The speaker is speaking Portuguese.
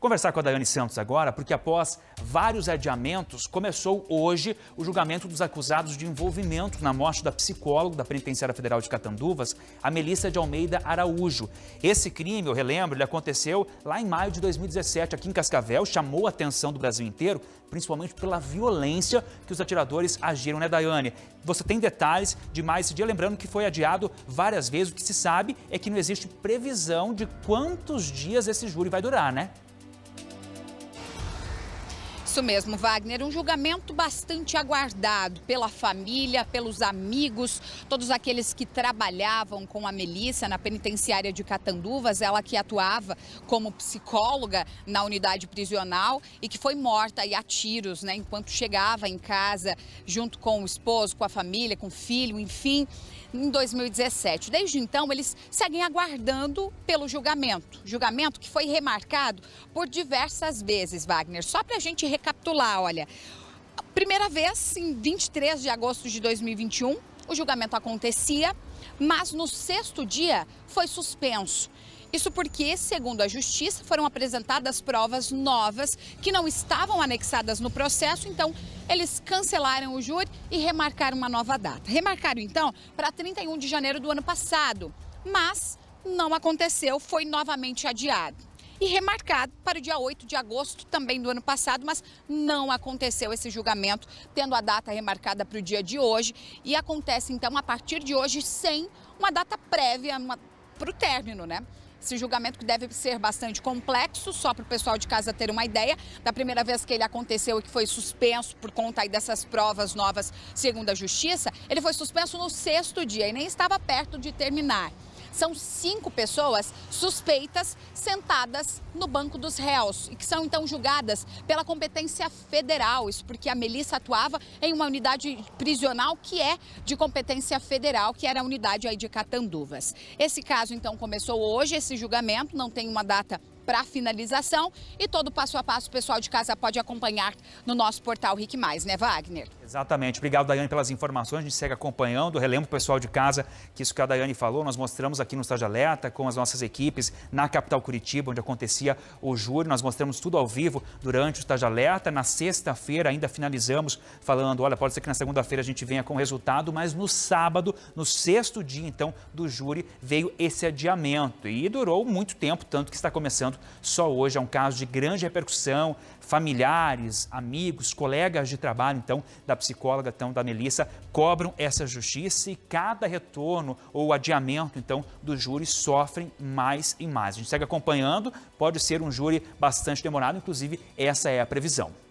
Vou conversar com a Daiane Santos agora, porque após vários adiamentos, começou hoje o julgamento dos acusados de envolvimento na morte da psicóloga da Penitenciária Federal de Catanduvas, a Melissa de Almeida Araújo. Esse crime, eu relembro, ele aconteceu lá em maio de 2017, aqui em Cascavel, chamou a atenção do Brasil inteiro, principalmente pela violência que os atiradores agiram, né, Daiane? Você tem detalhes de mais esse dia, lembrando que foi adiado várias vezes. O que se sabe é que não existe previsão de quantos dias esse júri vai durar, né? Isso mesmo, Wagner. Um julgamento bastante aguardado pela família, pelos amigos, todos aqueles que trabalhavam com a Melissa na penitenciária de Catanduvas, ela que atuava como psicóloga na unidade prisional e que foi morta a tiros, né, enquanto chegava em casa junto com o esposo, com a família, com o filho, enfim, em 2017. Desde então, eles seguem aguardando pelo julgamento. Julgamento que foi remarcado por diversas vezes, Wagner. Só para a gente recapitular, olha. Primeira vez, em 23 de agosto de 2021, o julgamento acontecia, mas no sexto dia foi suspenso. Isso porque, segundo a Justiça, foram apresentadas provas novas que não estavam anexadas no processo, então eles cancelaram o júri e remarcaram uma nova data. Remarcaram, então, para 31 de janeiro do ano passado, mas não aconteceu, foi novamente adiado e remarcado para o dia 8 de agosto também do ano passado, mas não aconteceu esse julgamento, tendo a data remarcada para o dia de hoje. E acontece então a partir de hoje sem uma data prévia para o término, né? Esse julgamento que deve ser bastante complexo, só para o pessoal de casa ter uma ideia. Da primeira vez que ele aconteceu e que foi suspenso por conta dessas provas novas, segundo a Justiça, ele foi suspenso no sexto dia e nem estava perto de terminar. São cinco pessoas suspeitas sentadas no banco dos réus e que são então julgadas pela competência federal. Isso porque a Melissa atuava em uma unidade prisional que é de competência federal, que era a unidade aí de Catanduvas. Esse caso então começou hoje, esse julgamento, não tem uma data para finalização e todo o passo a passo o pessoal de casa pode acompanhar no nosso portal Rick Mais, né, Wagner? Exatamente. Obrigado, Daiane, pelas informações. A gente segue acompanhando. Relembro o pessoal de casa que isso que a Daiane falou, nós mostramos aqui no Estádio Alerta com as nossas equipes na capital Curitiba, onde acontecia o júri. Nós mostramos tudo ao vivo durante o Estádio Alerta. Na sexta-feira ainda finalizamos falando, olha, pode ser que na segunda-feira a gente venha com o resultado, mas no sábado, no sexto dia, então, do júri, veio esse adiamento. E durou muito tempo, tanto que está começando só hoje. É um caso de grande repercussão, familiares, amigos, colegas de trabalho, então, da psicóloga então da Melissa cobram essa justiça e cada retorno ou adiamento então dos júris sofrem mais e mais. A gente segue acompanhando, pode ser um júri bastante demorado, inclusive essa é a previsão.